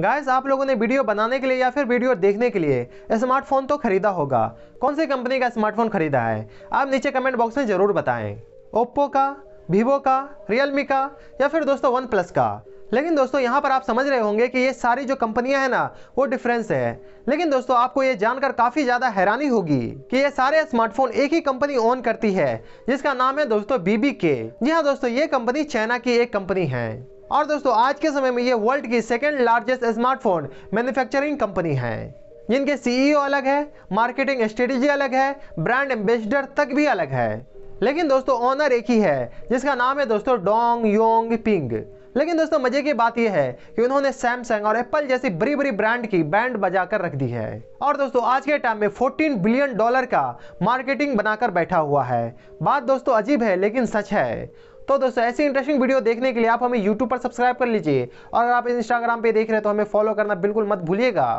guys आप लोगों ने वीडियो बनाने के लिए या फिर वीडियो देखने के लिए स्मार्टफोन तो खरीदा होगा कौन सी कंपनी का स्मार्टफोन खरीदा है आप नीचे कमेंट बॉक्स में ज़रूर बताएं ओप्पो का वीवो का रियलमी का या फिर दोस्तों वन प्लस का लेकिन दोस्तों यहाँ पर आप समझ रहे होंगे कि ये सारी जो कंपनियां हैं ना वो डिफरेंस है लेकिन दोस्तों आपको ये जानकर काफ़ी ज़्यादा हैरानी होगी कि ये सारे स्मार्टफोन एक ही कंपनी ओन करती है जिसका नाम है दोस्तों बीबी के जी हाँ दोस्तों ये कंपनी चाइना की एक कंपनी है और दोस्तों आज के समय में ये वर्ल्ड की second largest smartphone manufacturing company है जिनके सीईओ e अलग है मार्केटिंग स्ट्रेटेजी अलग है ब्रांड एम्बेसडर तक भी अलग है लेकिन दोस्तों ऑनर एक ही है जिसका नाम है दोस्तों डोंग योंग पिंग लेकिन दोस्तों मजे की बात यह है कि उन्होंने सैमसंग और एप्पल जैसी बड़ी बड़ी ब्रांड की बैंड बजाकर रख दी है और दोस्तों आज के टाइम में 14 बिलियन डॉलर का मार्केटिंग बनाकर बैठा हुआ है बात दोस्तों अजीब है लेकिन सच है तो दोस्तों ऐसी इंटरेस्टिंग वीडियो देखने के लिए आप हमें यूट्यूब पर सब्सक्राइब कर लीजिए और अगर आप इंस्टाग्राम पर देख रहे हैं तो हमें फॉलो करना बिल्कुल मत भूलिएगा